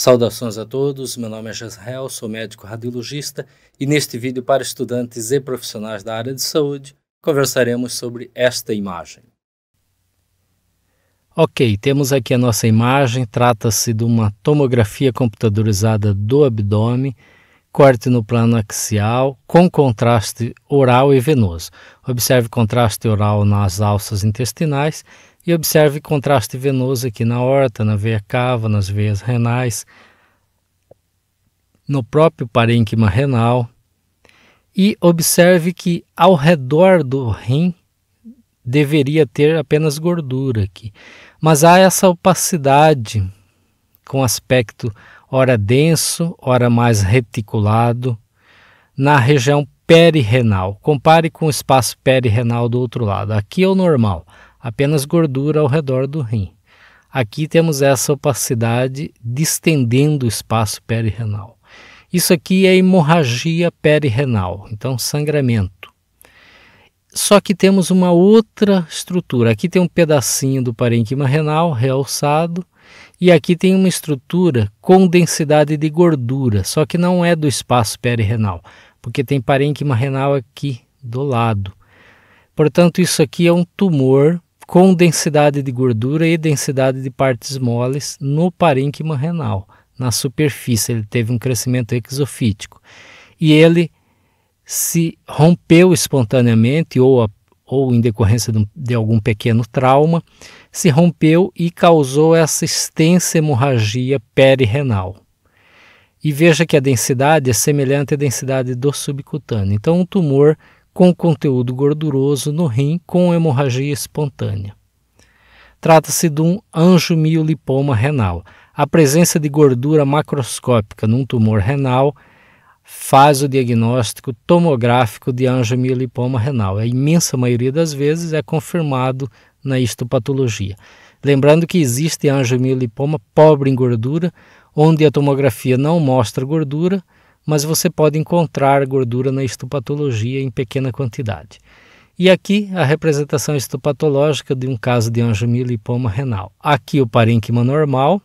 Saudações a todos, meu nome é Jasrael, sou médico radiologista e neste vídeo para estudantes e profissionais da área de saúde conversaremos sobre esta imagem. Ok, temos aqui a nossa imagem, trata-se de uma tomografia computadorizada do abdômen, corte no plano axial com contraste oral e venoso. Observe contraste oral nas alças intestinais e observe contraste venoso aqui na horta, na veia cava, nas veias renais, no próprio parênquima renal. E observe que ao redor do rim deveria ter apenas gordura aqui, mas há essa opacidade com aspecto ora denso, ora mais reticulado, na região perirenal. Compare com o espaço perirenal do outro lado. Aqui é o normal apenas gordura ao redor do rim. Aqui temos essa opacidade distendendo o espaço perirenal. Isso aqui é hemorragia perirenal, então sangramento. Só que temos uma outra estrutura. Aqui tem um pedacinho do parênquima renal realçado e aqui tem uma estrutura com densidade de gordura, só que não é do espaço perirenal, porque tem parênquima renal aqui do lado. Portanto, isso aqui é um tumor com densidade de gordura e densidade de partes moles no parênquima renal. Na superfície, ele teve um crescimento exofítico. E ele se rompeu espontaneamente ou, a, ou em decorrência de, um, de algum pequeno trauma, se rompeu e causou essa extensa hemorragia perirenal. E veja que a densidade é semelhante à densidade do subcutâneo. Então, um tumor com conteúdo gorduroso no rim com hemorragia espontânea. Trata-se de um anjo-miolipoma renal. A presença de gordura macroscópica num tumor renal faz o diagnóstico tomográfico de anjo-miolipoma renal. A imensa maioria das vezes é confirmado na histopatologia. Lembrando que existe anjo-miolipoma pobre em gordura, onde a tomografia não mostra gordura, mas você pode encontrar gordura na histopatologia em pequena quantidade. E aqui a representação histopatológica de um caso de angiolipoma renal. Aqui o parênquima normal,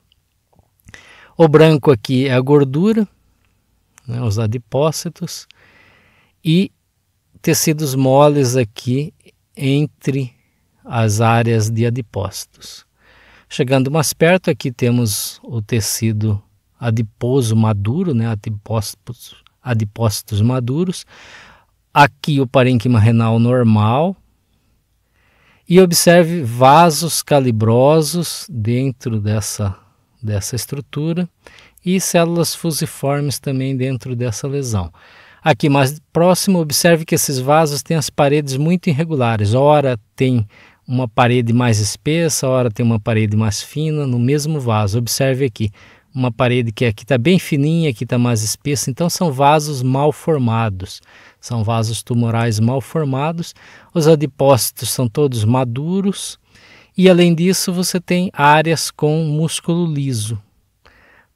o branco aqui é a gordura, né, os adipócitos, e tecidos moles aqui entre as áreas de adipócitos. Chegando mais perto, aqui temos o tecido adiposo maduro, né, adipócitos, adipócitos maduros. Aqui o parênquima renal normal. E observe vasos calibrosos dentro dessa, dessa estrutura e células fusiformes também dentro dessa lesão. Aqui mais próximo, observe que esses vasos têm as paredes muito irregulares. Ora tem uma parede mais espessa, ora tem uma parede mais fina no mesmo vaso. Observe aqui, uma parede que aqui está bem fininha, aqui está mais espessa, então são vasos mal formados, são vasos tumorais mal formados, os adipócitos são todos maduros e além disso você tem áreas com músculo liso.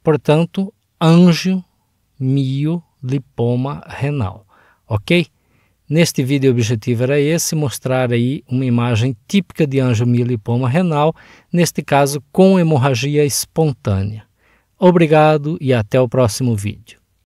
Portanto, anjo, mio, lipoma renal, ok? Neste vídeo o objetivo era esse, mostrar aí uma imagem típica de anjo mielipoma renal, neste caso com hemorragia espontânea. Obrigado e até o próximo vídeo.